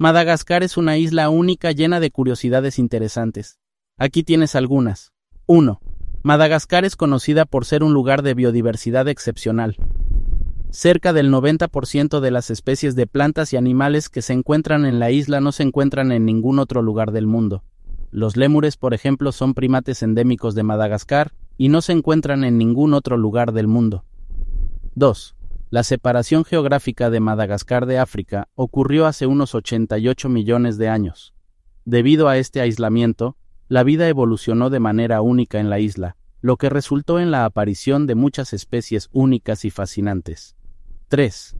Madagascar es una isla única llena de curiosidades interesantes. Aquí tienes algunas. 1. Madagascar es conocida por ser un lugar de biodiversidad excepcional. Cerca del 90% de las especies de plantas y animales que se encuentran en la isla no se encuentran en ningún otro lugar del mundo. Los lémures, por ejemplo, son primates endémicos de Madagascar y no se encuentran en ningún otro lugar del mundo. 2. La separación geográfica de Madagascar de África ocurrió hace unos 88 millones de años. Debido a este aislamiento, la vida evolucionó de manera única en la isla, lo que resultó en la aparición de muchas especies únicas y fascinantes. 3.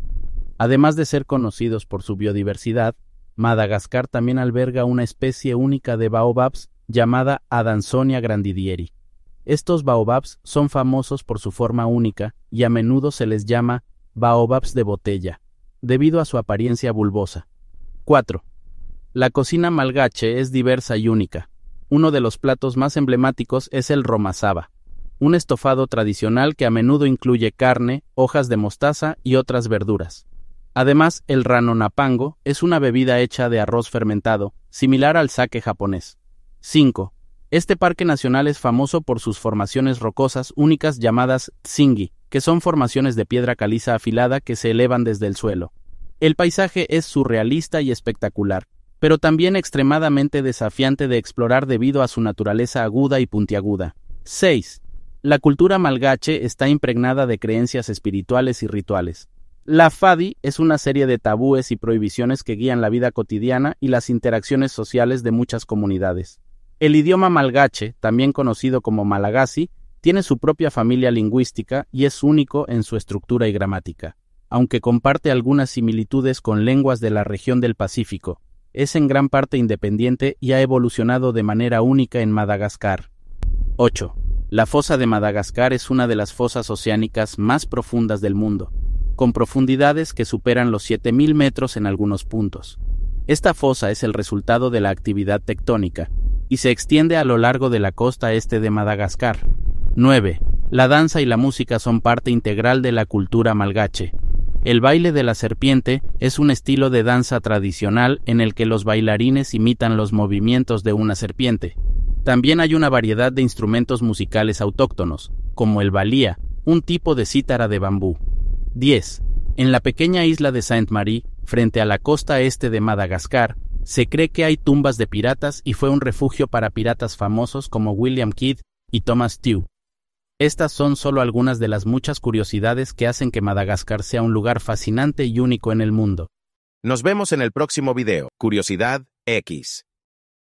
Además de ser conocidos por su biodiversidad, Madagascar también alberga una especie única de baobabs llamada Adansonia grandidieri. Estos baobabs son famosos por su forma única y a menudo se les llama baobabs de botella, debido a su apariencia bulbosa. 4. La cocina malgache es diversa y única. Uno de los platos más emblemáticos es el romazaba, un estofado tradicional que a menudo incluye carne, hojas de mostaza y otras verduras. Además, el rano napango es una bebida hecha de arroz fermentado, similar al sake japonés. 5. Este parque nacional es famoso por sus formaciones rocosas únicas llamadas tsingi, que son formaciones de piedra caliza afilada que se elevan desde el suelo. El paisaje es surrealista y espectacular, pero también extremadamente desafiante de explorar debido a su naturaleza aguda y puntiaguda. 6. La cultura malgache está impregnada de creencias espirituales y rituales. La Fadi es una serie de tabúes y prohibiciones que guían la vida cotidiana y las interacciones sociales de muchas comunidades. El idioma malgache, también conocido como malagasy, tiene su propia familia lingüística y es único en su estructura y gramática, aunque comparte algunas similitudes con lenguas de la región del Pacífico. Es en gran parte independiente y ha evolucionado de manera única en Madagascar. 8. La fosa de Madagascar es una de las fosas oceánicas más profundas del mundo, con profundidades que superan los 7.000 metros en algunos puntos. Esta fosa es el resultado de la actividad tectónica y se extiende a lo largo de la costa este de Madagascar. 9. La danza y la música son parte integral de la cultura malgache. El baile de la serpiente es un estilo de danza tradicional en el que los bailarines imitan los movimientos de una serpiente. También hay una variedad de instrumentos musicales autóctonos, como el balía, un tipo de cítara de bambú. 10. En la pequeña isla de Sainte-Marie, frente a la costa este de Madagascar, se cree que hay tumbas de piratas y fue un refugio para piratas famosos como William Kidd y Thomas estas son solo algunas de las muchas curiosidades que hacen que Madagascar sea un lugar fascinante y único en el mundo. Nos vemos en el próximo video, Curiosidad X.